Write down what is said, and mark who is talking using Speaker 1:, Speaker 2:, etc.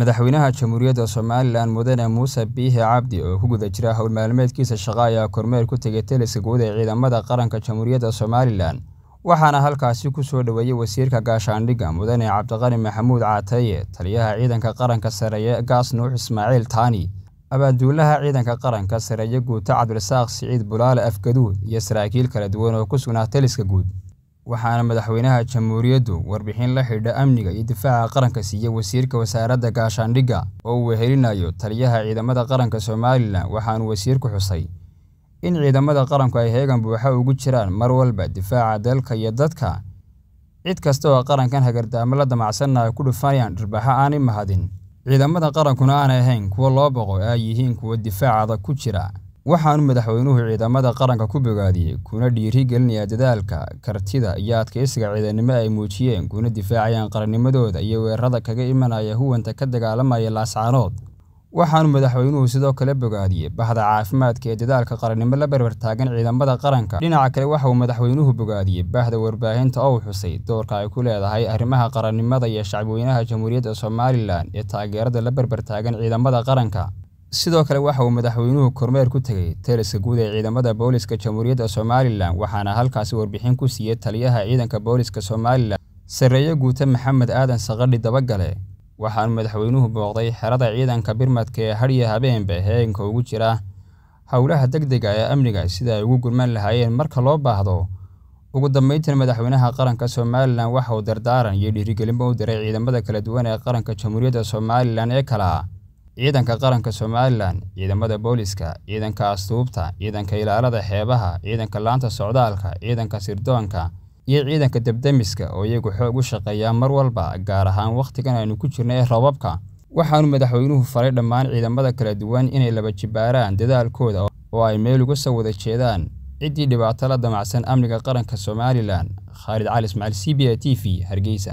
Speaker 1: madaxweynaha jamhuuriyadda somalilan mudane muuse biihi cabdi oo ku guda jira howl maalmeedkiisa shaqa ayaa kormeer ku tegay taliska guud ee ciidamada qaranka jamhuuriyadda somalilan waxaana halkaasi ku soo dhoweeyey wasiirka gaashaandhigga mudane cabdiqani maxamuud caateeye taliyaha ciidanka qaranka sareeye gaas nuux ismaaciil taani abaaduulaha ciidanka qaranka sareeye guuto cabdirasaaq siciid bulaale afgaduud iyo saraakiil kala duwan oo ku sugnaa teliska guud waxaana madaxweynaha jamhuuriyaddu warbixin la xidha amniga iyo difaaca qaranka siiyey wasiirka wasaaradda gaashaandhigga oo uu wehelinayo taliyaha ciidamada qaranka somalilan waxaanu wasiirku xusay in ciidamada qaranku ay heegan buuxa ugu jiraan mar walba difaaca dalka iyo dadka cid kasta oo qarankan hagardaamo la damacsanaya ku dhufanayaan dhirbaxo aanay mahadin ciidamada qarankuna aanay ahayn kuwo loo boqo ay yihiin kuwa difaac ku jira waxaanu madaxweynuhu ciidamada qaranka ku bogaadiyey kuna dhiirigelinayaa dadaalka kartida iyo adkaysiga ciidannimo ay muujiyeen kuna difaacayaan qarannimadooda iyo weerarada kaga imanaya huwanta ka dagaalamaya laascaanood waxaanu madaxweynuhu sidoo kale bogaadiyey bahda caafimaadka ee dadaalka qarannimo la barbar taagan ciidamada qaranka dhinaca kale waxa uu madaxweynuhu bogaadiyey bahda warbaahinta oo uu xusay doorka ay ku leedahay arrimaha qarannimada iyo shacabweynaha jamhuuriyadda somalilan ee taageerada la barbar taagan ciidamada qaranka sidoo kale waxa uu madaxweynuhu kormeer ku tegey teeriska guud ee ciidamada booliska jamhuuriyadda somalilan waxaana halkaasi warbixin ku siiyey taliyaha ciidanka booliska somalilan sarreeye guuta maxamed aadan saqadhi dabagale waxaanu madaxweynuhu booqday xerada ciidanka birmadka ee hadhiyo habeenba heenka ugu jira howlaha deg dega ah ee amniga sida ay ugu gurman lahaayeen marka loo baahdo ugu dambayntiina madaxweynaha qaranka somalilan waxa uu dardaaran iyo dhiirigelinba u diray ciidamada kala duwan ee qaranka jamhuuriyadda somalilan ee kalaa ciidanka qaranka somalilan ciidamada booliska ciidanka astuubta ciidanka ilaalada xeebaha ciidanka laanta socdaalka ciidanka sirdoonka iyo ciidanka debdemiska oo iyagu xoog u shaqeeyaa mar walba gaar ahaan wakhtigan aynu ku jirnay ee roobabka waxaanu madaxweynuhu faray dhammaan ciidamada kala duwan inay laba jibaaraan dadaalkooda oo ay meel uga soo wada jeedaan ciddii dhibaato la damacsan amniga qaranka somalilan khaalid cali ismaaciil c b a t v hargeysa